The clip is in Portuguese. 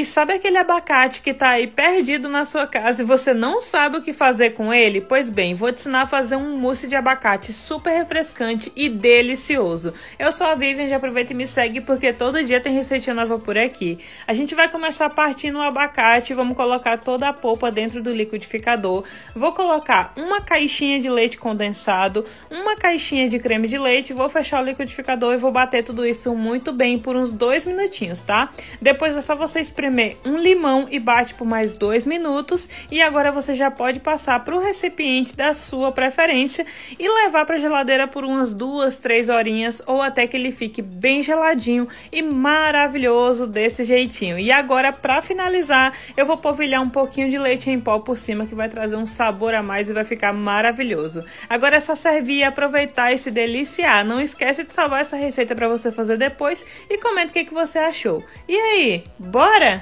E sabe aquele abacate que está aí perdido na sua casa e você não sabe o que fazer com ele? Pois bem, vou te ensinar a fazer um mousse de abacate super refrescante e delicioso. Eu sou a Vivian, já aproveita e me segue porque todo dia tem receita nova por aqui. A gente vai começar partindo o abacate, vamos colocar toda a polpa dentro do liquidificador. Vou colocar uma caixinha de leite condensado, uma caixinha de creme de leite, vou fechar o liquidificador e vou bater tudo isso muito bem por uns dois minutinhos, tá? Depois é só você experimentar espremer um limão e bate por mais dois minutos. E agora você já pode passar para o recipiente da sua preferência e levar para a geladeira por umas duas, três horinhas ou até que ele fique bem geladinho e maravilhoso desse jeitinho. E agora, para finalizar, eu vou polvilhar um pouquinho de leite em pó por cima que vai trazer um sabor a mais e vai ficar maravilhoso. Agora é só servir e aproveitar e se deliciar. Não esquece de salvar essa receita para você fazer depois e comenta o que, que você achou. E aí, bora?